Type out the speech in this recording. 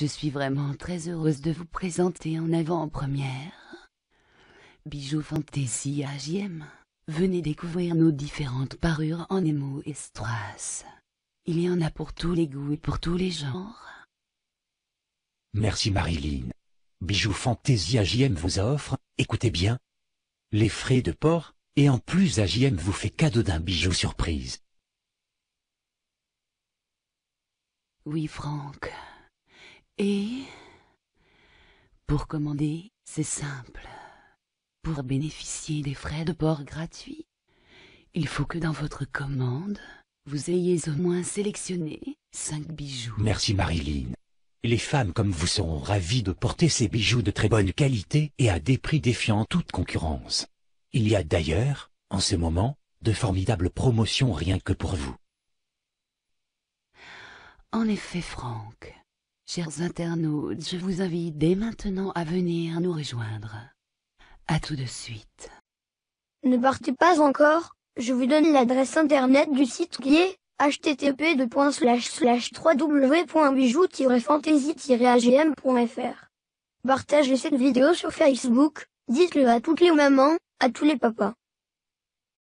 Je suis vraiment très heureuse de vous présenter en avant-première Bijoux Fantasy AGM. Venez découvrir nos différentes parures en émo et strass. Il y en a pour tous les goûts et pour tous les genres. Merci Marilyn. Bijoux Fantasy AGM vous offre, écoutez bien, les frais de port, et en plus AGM vous fait cadeau d'un bijou surprise. Oui Franck. Et pour commander, c'est simple. Pour bénéficier des frais de port gratuits, il faut que dans votre commande, vous ayez au moins sélectionné cinq bijoux. Merci Marilyn. Les femmes comme vous seront ravies de porter ces bijoux de très bonne qualité et à des prix défiant toute concurrence. Il y a d'ailleurs, en ce moment, de formidables promotions rien que pour vous. En effet, Franck, Chers internautes, je vous invite dès maintenant à venir nous rejoindre. À tout de suite. Ne partez pas encore, je vous donne l'adresse internet du site qui est http://www.bijoux-fantasy-agm.fr. Partagez cette vidéo sur Facebook, dites-le à toutes les mamans, à tous les papas.